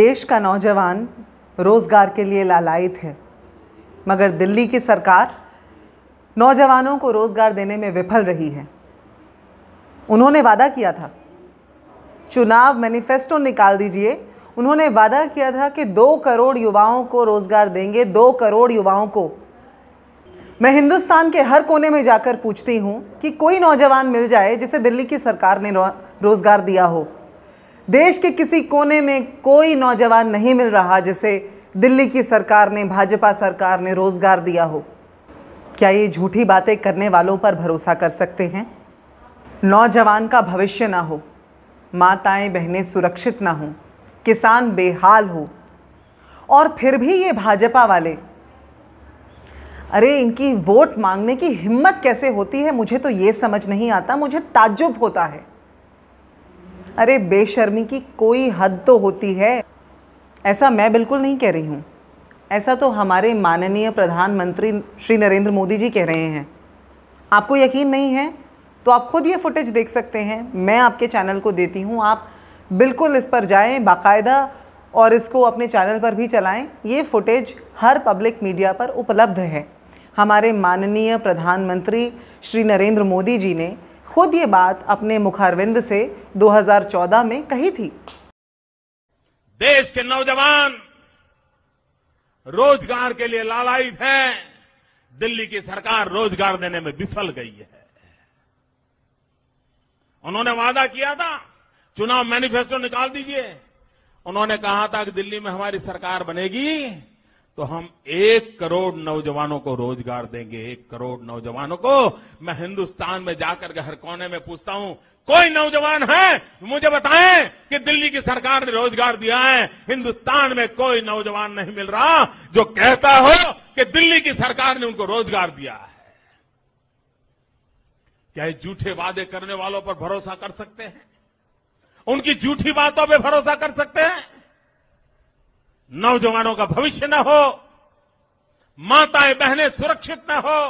देश का नौजवान रोज़गार के लिए लालायित है मगर दिल्ली की सरकार नौजवानों को रोज़गार देने में विफल रही है उन्होंने वादा किया था चुनाव मैनिफेस्टो निकाल दीजिए उन्होंने वादा किया था कि दो करोड़ युवाओं को रोज़गार देंगे दो करोड़ युवाओं को मैं हिंदुस्तान के हर कोने में जाकर पूछती हूँ कि कोई नौजवान मिल जाए जिसे दिल्ली की सरकार ने रोज़गार दिया हो देश के किसी कोने में कोई नौजवान नहीं मिल रहा जिसे दिल्ली की सरकार ने भाजपा सरकार ने रोज़गार दिया हो क्या ये झूठी बातें करने वालों पर भरोसा कर सकते हैं नौजवान का भविष्य ना हो माताएं बहनें सुरक्षित ना हों किसान बेहाल हो और फिर भी ये भाजपा वाले अरे इनकी वोट मांगने की हिम्मत कैसे होती है मुझे तो ये समझ नहीं आता मुझे ताज्जुब होता है अरे बेशर्मी की कोई हद तो होती है ऐसा मैं बिल्कुल नहीं कह रही हूँ ऐसा तो हमारे माननीय प्रधानमंत्री श्री नरेंद्र मोदी जी कह रहे हैं आपको यकीन नहीं है तो आप खुद ये फुटेज देख सकते हैं मैं आपके चैनल को देती हूँ आप बिल्कुल इस पर जाएं बाकायदा और इसको अपने चैनल पर भी चलाएं ये फुटेज हर पब्लिक मीडिया पर उपलब्ध है हमारे माननीय प्रधानमंत्री श्री नरेंद्र मोदी जी ने खुद ये बात अपने मुखारविंद से 2014 में कही थी देश के नौजवान रोजगार के लिए लालायित हैं दिल्ली की सरकार रोजगार देने में विफल गई है उन्होंने वादा किया था चुनाव मैनिफेस्टो निकाल दीजिए उन्होंने कहा था कि दिल्ली में हमारी सरकार बनेगी तो हम एक करोड़ नौजवानों को रोजगार देंगे एक करोड़ नौजवानों को मैं हिंदुस्तान में जाकर के हर कोने में पूछता हूं कोई नौजवान है मुझे बताएं कि दिल्ली की सरकार ने रोजगार दिया है हिंदुस्तान में कोई नौजवान नहीं मिल रहा जो कहता हो कि दिल्ली की सरकार ने उनको रोजगार दिया है क्या ये झूठे वादे करने वालों पर भरोसा कर सकते हैं उनकी झूठी बातों पर भरोसा कर सकते हैं नौजवानों का भविष्य न हो माताएं बहनें सुरक्षित न हो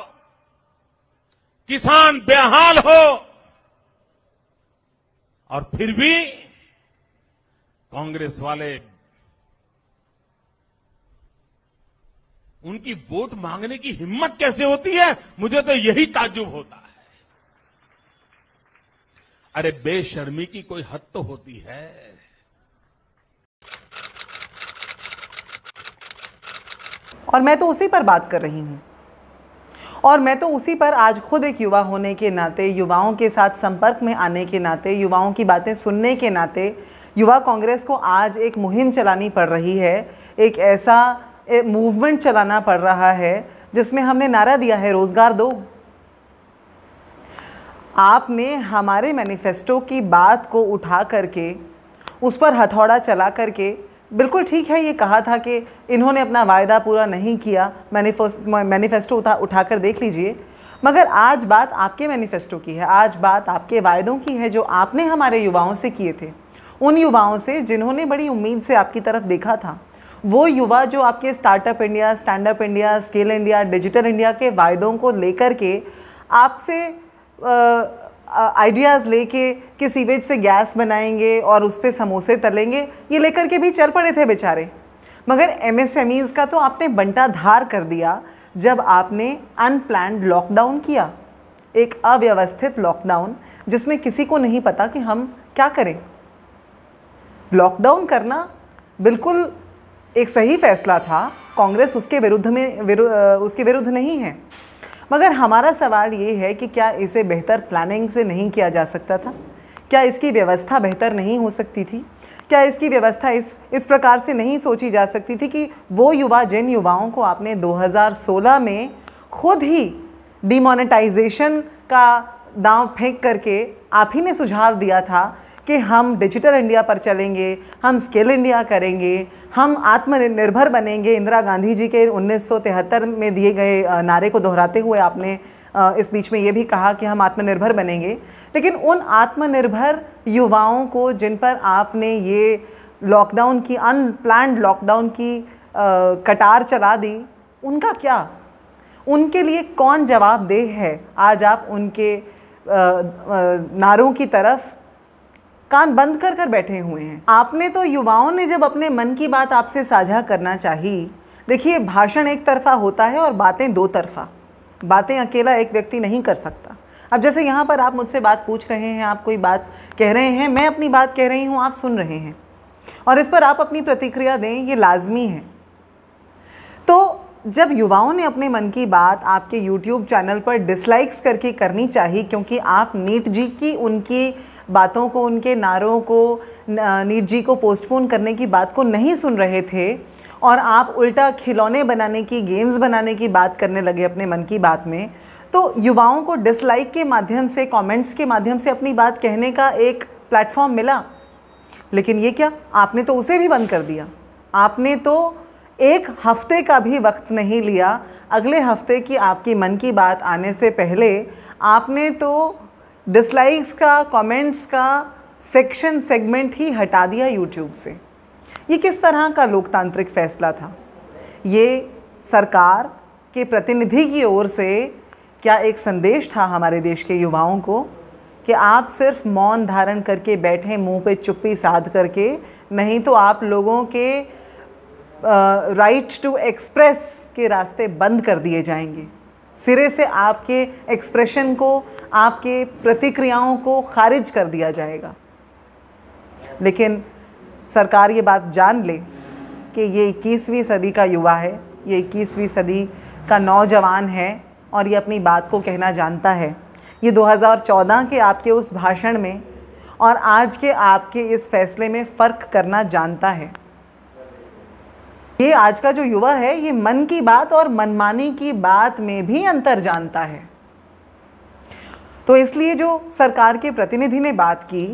किसान बेहाल हो और फिर भी कांग्रेस वाले उनकी वोट मांगने की हिम्मत कैसे होती है मुझे तो यही ताजुब होता है अरे बेशर्मी की कोई हद तो होती है और मैं तो उसी पर बात कर रही हूँ और मैं तो उसी पर आज खुद एक युवा होने के नाते युवाओं के साथ संपर्क में आने के नाते युवाओं की बातें सुनने के नाते युवा कांग्रेस को आज एक मुहिम चलानी पड़ रही है एक ऐसा मूवमेंट चलाना पड़ रहा है जिसमें हमने नारा दिया है रोज़गार दो आपने हमारे मैनिफेस्टो की बात को उठा करके उस पर हथौड़ा चला करके बिल्कुल ठीक है ये कहा था कि इन्होंने अपना वायदा पूरा नहीं किया मैनिफेस्टो मैनिफेस्टो उठा उठाकर देख लीजिए मगर आज बात आपके मैनिफेस्टो की है आज बात आपके वायदों की है जो आपने हमारे युवाओं से किए थे उन युवाओं से जिन्होंने बड़ी उम्मीद से आपकी तरफ देखा था वो युवा जो आपके startup India stand up India scale India digital India के वायदों को लेकर के आपसे आइडियाज़ लेके कि सीवेज से गैस बनाएंगे और उस पर समोसे तलेंगे ये लेकर के भी चल पड़े थे बेचारे मगर एम का तो आपने बंटा धार कर दिया जब आपने अनप्लान लॉकडाउन किया एक अव्यवस्थित लॉकडाउन जिसमें किसी को नहीं पता कि हम क्या करें लॉकडाउन करना बिल्कुल एक सही फैसला था कांग्रेस उसके विरुद्ध में विरु, उसके विरुद्ध नहीं है मगर हमारा सवाल ये है कि क्या इसे बेहतर प्लानिंग से नहीं किया जा सकता था क्या इसकी व्यवस्था बेहतर नहीं हो सकती थी क्या इसकी व्यवस्था इस इस प्रकार से नहीं सोची जा सकती थी कि वो युवा जिन युवाओं को आपने 2016 में खुद ही डिमोनेटाइजेशन का दांव फेंक करके आप ही ने सुझाव दिया था कि हम डिजिटल इंडिया पर चलेंगे हम स्किल इंडिया करेंगे हम आत्मनिर्भर बनेंगे इंदिरा गांधी जी के उन्नीस में दिए गए नारे को दोहराते हुए आपने इस बीच में ये भी कहा कि हम आत्मनिर्भर बनेंगे लेकिन उन आत्मनिर्भर युवाओं को जिन पर आपने ये लॉकडाउन की अनप्लान्ड लॉकडाउन की आ, कटार चला दी उनका क्या उनके लिए कौन जवाबदेह है आज आप उनके आ, आ, नारों की तरफ कान बंद कर कर बैठे हुए हैं आपने तो युवाओं ने जब अपने मन की बात आपसे साझा करना चाहिए देखिए भाषण एक तरफा होता है और बातें दो तरफा बातें अकेला एक व्यक्ति नहीं कर सकता अब जैसे यहाँ पर आप मुझसे बात पूछ रहे हैं आप कोई बात कह रहे हैं मैं अपनी बात कह रही हूँ आप सुन रहे हैं और इस पर आप अपनी प्रतिक्रिया दें ये लाजमी है तो जब युवाओं ने अपने मन की बात आपके YouTube चैनल पर डिसलाइक्स करके करनी चाहिए क्योंकि आप नीट जी की उनकी बातों को उनके नारों को नीट जी को पोस्टपोन करने की बात को नहीं सुन रहे थे और आप उल्टा खिलौने बनाने की गेम्स बनाने की बात करने लगे अपने मन की बात में तो युवाओं को डिसलाइक के माध्यम से कमेंट्स के माध्यम से अपनी बात कहने का एक प्लेटफॉर्म मिला लेकिन ये क्या आपने तो उसे भी बंद कर दिया आपने तो एक हफ्ते का भी वक्त नहीं लिया अगले हफ्ते की आपकी मन की बात आने से पहले आपने तो डिसलाइक्स का कमेंट्स का सेक्शन सेगमेंट ही हटा दिया यूट्यूब से ये किस तरह का लोकतांत्रिक फैसला था ये सरकार के प्रतिनिधि की ओर से क्या एक संदेश था हमारे देश के युवाओं को कि आप सिर्फ मौन धारण करके बैठे मुंह पे चुप्पी साध करके नहीं तो आप लोगों के राइट टू एक्सप्रेस के रास्ते बंद कर दिए जाएंगे सिरे से आपके एक्सप्रेशन को आपके प्रतिक्रियाओं को खारिज कर दिया जाएगा लेकिन सरकार ये बात जान ले कि ये इक्कीसवीं सदी का युवा है ये इक्कीसवीं सदी का नौजवान है और ये अपनी बात को कहना जानता है ये 2014 के आपके उस भाषण में और आज के आपके इस फैसले में फ़र्क करना जानता है ये आज का जो युवा है ये मन की बात और मनमानी की बात में भी अंतर जानता है तो इसलिए जो सरकार के प्रतिनिधि ने बात की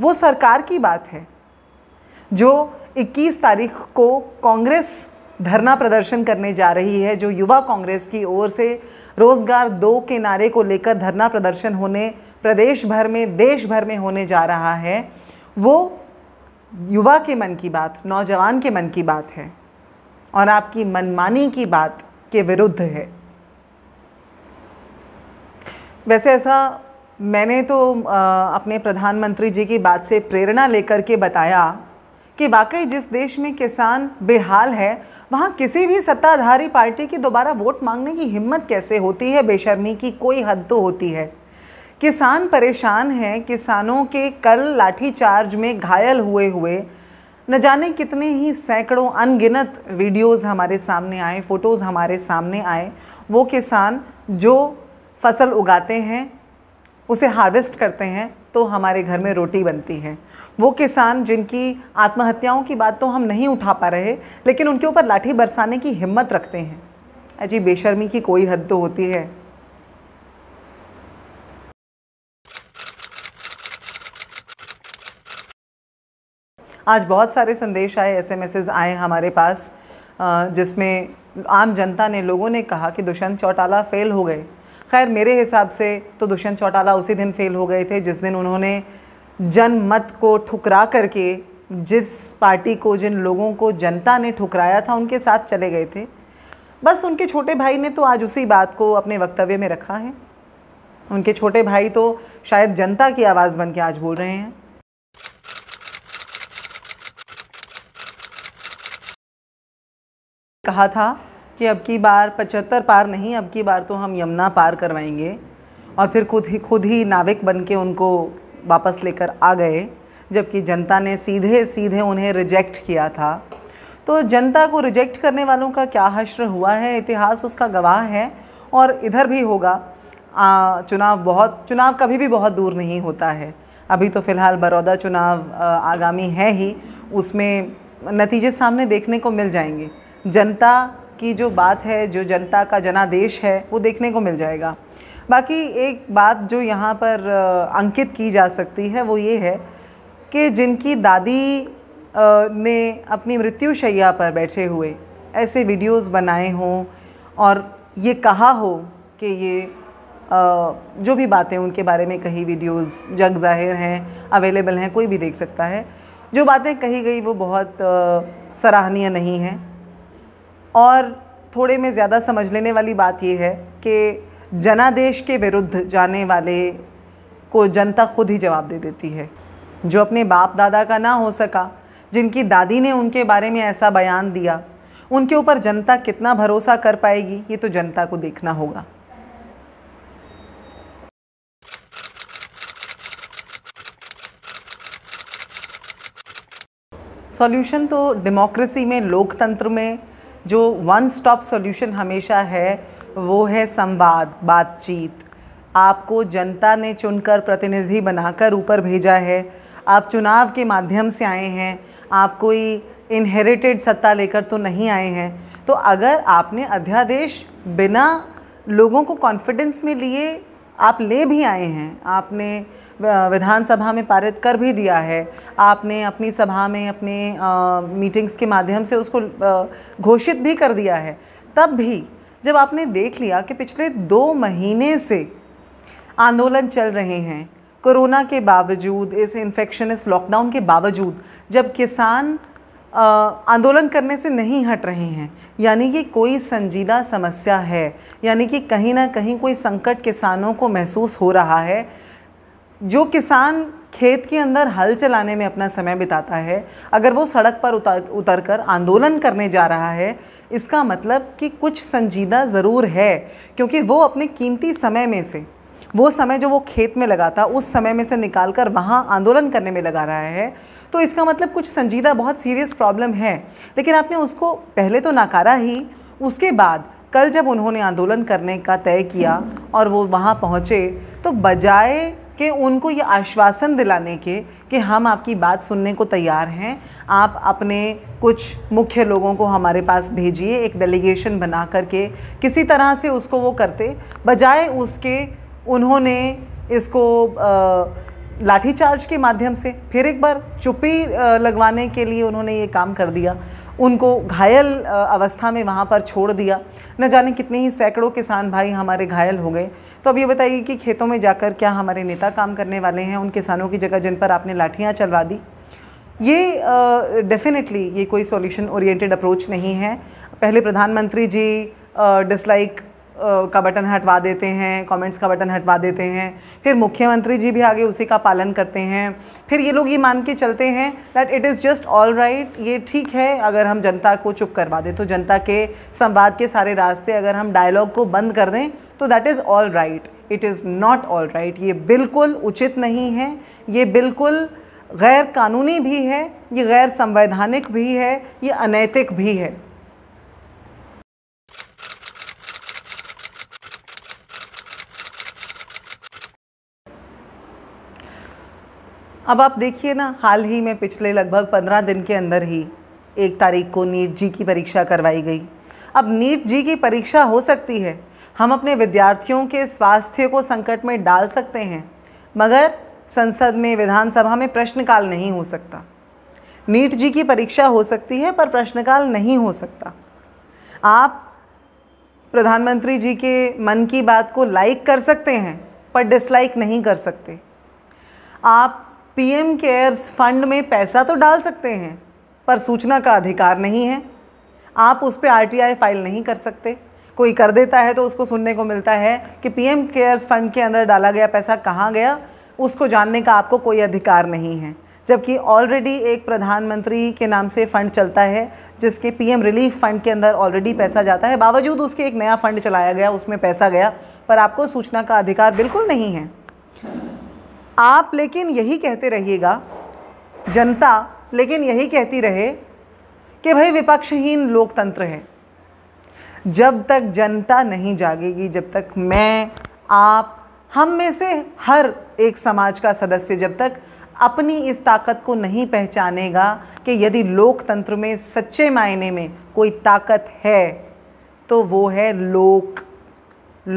वो सरकार की बात है जो 21 तारीख को कांग्रेस धरना प्रदर्शन करने जा रही है जो युवा कांग्रेस की ओर से रोजगार दो के नारे को लेकर धरना प्रदर्शन होने प्रदेश भर में देश भर में होने जा रहा है वो युवा के मन की बात नौजवान के मन की बात है और आपकी मनमानी की बात के विरुद्ध है वैसे ऐसा मैंने तो आ, अपने प्रधानमंत्री जी की बात से प्रेरणा लेकर के बताया कि वाकई जिस देश में किसान बेहाल है वहाँ किसी भी सत्ताधारी पार्टी की दोबारा वोट मांगने की हिम्मत कैसे होती है बेशर्मी की कोई हद तो होती है किसान परेशान हैं किसानों के कल लाठीचार्ज में घायल हुए हुए न जाने कितने ही सैकड़ों अनगिनत वीडियोस हमारे सामने आए फ़ोटोज़ हमारे सामने आए वो किसान जो फसल उगाते हैं उसे हार्वेस्ट करते हैं तो हमारे घर में रोटी बनती है वो किसान जिनकी आत्महत्याओं की बात तो हम नहीं उठा पा रहे लेकिन उनके ऊपर लाठी बरसाने की हिम्मत रखते हैं अजी बेशर्मी की कोई हद तो होती है आज बहुत सारे संदेश आए एस मैसेज आए हमारे पास जिसमें आम जनता ने लोगों ने कहा कि दुष्यंत चौटाला फेल हो गए खैर मेरे हिसाब से तो दुष्यंत चौटाला उसी दिन फेल हो गए थे जिस दिन उन्होंने जनमत को ठुकरा करके जिस पार्टी को जिन लोगों को जनता ने ठुकराया था उनके साथ चले गए थे बस उनके छोटे भाई ने तो आज उसी बात को अपने वक्तव्य में रखा है उनके छोटे भाई तो शायद जनता की आवाज़ बन के आज बोल रहे हैं कहा था कि अब की बार पचहत्तर पार नहीं अब की बार तो हम यमुना पार करवाएंगे और फिर खुद ही खुद ही नाविक बन के उनको वापस लेकर आ गए जबकि जनता ने सीधे सीधे उन्हें रिजेक्ट किया था तो जनता को रिजेक्ट करने वालों का क्या हश्र हुआ है इतिहास उसका गवाह है और इधर भी होगा आ, चुनाव बहुत चुनाव कभी भी बहुत दूर नहीं होता है अभी तो फ़िलहाल बड़ौदा चुनाव आगामी है ही उसमें नतीजे सामने देखने को मिल जाएंगे जनता की जो बात है जो जनता का जनादेश है वो देखने को मिल जाएगा बाकी एक बात जो यहाँ पर अंकित की जा सकती है वो ये है कि जिनकी दादी ने अपनी मृत्युशैया पर बैठे हुए ऐसे वीडियोस बनाए हों और ये कहा हो कि ये जो भी बातें उनके बारे में कही वीडियोस जग जाहिर हैं अवेलेबल हैं कोई भी देख सकता है जो बातें कही गई वो बहुत सराहनीय नहीं है और थोड़े में ज़्यादा समझ लेने वाली बात यह है कि जनादेश के विरुद्ध जाने वाले को जनता खुद ही जवाब दे देती है जो अपने बाप दादा का ना हो सका जिनकी दादी ने उनके बारे में ऐसा बयान दिया उनके ऊपर जनता कितना भरोसा कर पाएगी ये तो जनता को देखना होगा सॉल्यूशन तो डेमोक्रेसी में लोकतंत्र में जो वन स्टॉप सॉल्यूशन हमेशा है वो है संवाद बातचीत आपको जनता ने चुनकर प्रतिनिधि बनाकर ऊपर भेजा है आप चुनाव के माध्यम से आए हैं आप कोई इनहेरिटेड सत्ता लेकर तो नहीं आए हैं तो अगर आपने अध्यादेश बिना लोगों को कॉन्फिडेंस में लिए आप ले भी आए हैं आपने विधानसभा में पारित कर भी दिया है आपने अपनी सभा में अपने मीटिंग्स के माध्यम से उसको घोषित भी कर दिया है तब भी जब आपने देख लिया कि पिछले दो महीने से आंदोलन चल रहे हैं कोरोना के बावजूद इस इन्फेक्शन इस लॉकडाउन के बावजूद जब किसान आंदोलन करने से नहीं हट रहे हैं यानी कि कोई संजीदा समस्या है यानी कि कहीं ना कहीं कोई संकट किसानों को महसूस हो रहा है जो किसान खेत के अंदर हल चलाने में अपना समय बिताता है अगर वो सड़क पर उतर उतर कर आंदोलन करने जा रहा है इसका मतलब कि कुछ संजीदा ज़रूर है क्योंकि वो अपने कीमती समय में से वो समय जो वो खेत में लगाता उस समय में से निकाल कर वहाँ आंदोलन करने में लगा रहा है तो इसका मतलब कुछ संजीदा बहुत सीरियस प्रॉब्लम है लेकिन आपने उसको पहले तो नकारा ही उसके बाद कल जब उन्होंने आंदोलन करने का तय किया और वो वहाँ पहुँचे तो बजाय कि उनको ये आश्वासन दिलाने के कि हम आपकी बात सुनने को तैयार हैं आप अपने कुछ मुख्य लोगों को हमारे पास भेजिए एक डेलीगेशन बना करके किसी तरह से उसको वो करते बजाय उसके उन्होंने इसको लाठीचार्ज के माध्यम से फिर एक बार चुप्पी लगवाने के लिए उन्होंने ये काम कर दिया उनको घायल अवस्था में वहाँ पर छोड़ दिया न जाने कितने ही सैकड़ों किसान भाई हमारे घायल हो गए तो अब ये बताइए कि खेतों में जाकर क्या हमारे नेता काम करने वाले हैं उन किसानों की जगह जिन पर आपने लाठियाँ चलवा दी ये डेफिनेटली ये कोई सॉल्यूशन ओरिएंटेड अप्रोच नहीं है पहले प्रधानमंत्री जी डिसलाइक का बटन हटवा देते हैं कमेंट्स का बटन हटवा देते हैं फिर मुख्यमंत्री जी भी आगे उसी का पालन करते हैं फिर ये लोग ये मान के चलते हैं that it is just all right ये ठीक है अगर हम जनता को चुप करवा दें तो जनता के संवाद के सारे रास्ते अगर हम डायलॉग को बंद कर दें तो that is all right it is not all right ये बिल्कुल उचित नहीं है ये बिल्कुल गैर कानूनी भी है ये गैर संवैधानिक भी है ये अनैतिक भी है अब आप देखिए ना हाल ही में पिछले लगभग पंद्रह दिन के अंदर ही एक तारीख को नीट जी की परीक्षा करवाई गई अब नीट जी की परीक्षा हो सकती है हम अपने विद्यार्थियों के स्वास्थ्य को संकट में डाल सकते हैं मगर संसद में विधानसभा में प्रश्नकाल नहीं हो सकता नीट जी की परीक्षा हो सकती है पर प्रश्नकाल नहीं हो सकता आप प्रधानमंत्री जी के मन की बात को लाइक कर सकते हैं पर डिसलाइक नहीं कर सकते आप पीएम केयर्स फंड में पैसा तो डाल सकते हैं पर सूचना का अधिकार नहीं है आप उस पर आर फाइल नहीं कर सकते कोई कर देता है तो उसको सुनने को मिलता है कि पीएम केयर्स फंड के अंदर डाला गया पैसा कहाँ गया उसको जानने का आपको कोई अधिकार नहीं है जबकि ऑलरेडी एक प्रधानमंत्री के नाम से फ़ंड चलता है जिसके पीएम रिलीफ फंड के अंदर ऑलरेडी पैसा जाता है बावजूद उसके एक नया फ़ंड चलाया गया उसमें पैसा गया पर आपको सूचना का अधिकार बिल्कुल नहीं है आप लेकिन यही कहते रहिएगा जनता लेकिन यही कहती रहे कि भाई विपक्षहीन लोकतंत्र है जब तक जनता नहीं जागेगी जब तक मैं आप हम में से हर एक समाज का सदस्य जब तक अपनी इस ताकत को नहीं पहचानेगा कि यदि लोकतंत्र में सच्चे मायने में कोई ताकत है तो वो है लोक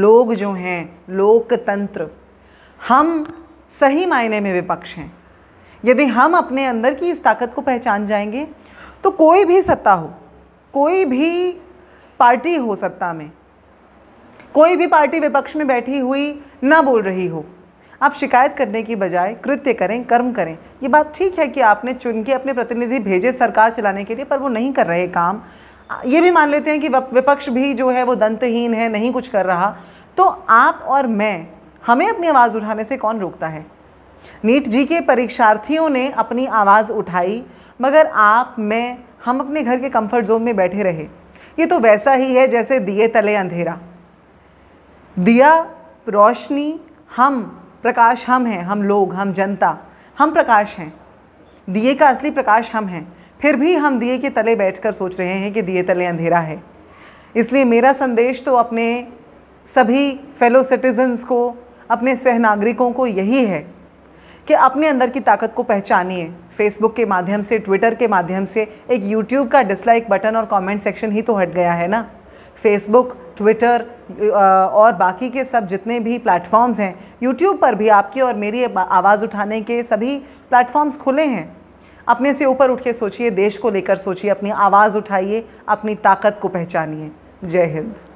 लोग जो हैं लोकतंत्र हम सही मायने में विपक्ष हैं यदि हम अपने अंदर की इस ताकत को पहचान जाएंगे तो कोई भी सत्ता हो कोई भी पार्टी हो सत्ता में कोई भी पार्टी विपक्ष में बैठी हुई ना बोल रही हो आप शिकायत करने की बजाय कृत्य करें कर्म करें ये बात ठीक है कि आपने चुन के अपने प्रतिनिधि भेजे सरकार चलाने के लिए पर वो नहीं कर रहे काम ये भी मान लेते हैं कि विपक्ष भी जो है वो दंतहीन है नहीं कुछ कर रहा तो आप और मैं हमें अपनी आवाज़ उठाने से कौन रोकता है नीट जी के परीक्षार्थियों ने अपनी आवाज़ उठाई मगर आप मैं हम अपने घर के कंफर्ट जोन में बैठे रहे ये तो वैसा ही है जैसे दिए तले अंधेरा दिया रोशनी हम प्रकाश हम हैं हम लोग हम जनता हम प्रकाश हैं दिए का असली प्रकाश हम हैं फिर भी हम दिए के तले बैठकर सोच रहे हैं कि दिए तले अंधेरा है इसलिए मेरा संदेश तो अपने सभी फेलो सिटीजन्स को अपने सह नागरिकों को यही है कि अपने अंदर की ताकत को पहचानिए फेसबुक के माध्यम से ट्विटर के माध्यम से एक यूट्यूब का डिसलाइक बटन और कमेंट सेक्शन ही तो हट गया है ना फेसबुक ट्विटर और बाकी के सब जितने भी प्लेटफॉर्म्स हैं यूट्यूब पर भी आपकी और मेरी आवाज़ उठाने के सभी प्लेटफॉर्म्स खुले हैं अपने से ऊपर उठ के सोचिए देश को लेकर सोचिए अपनी आवाज़ उठाइए अपनी ताकत को पहचानिए जय हिंद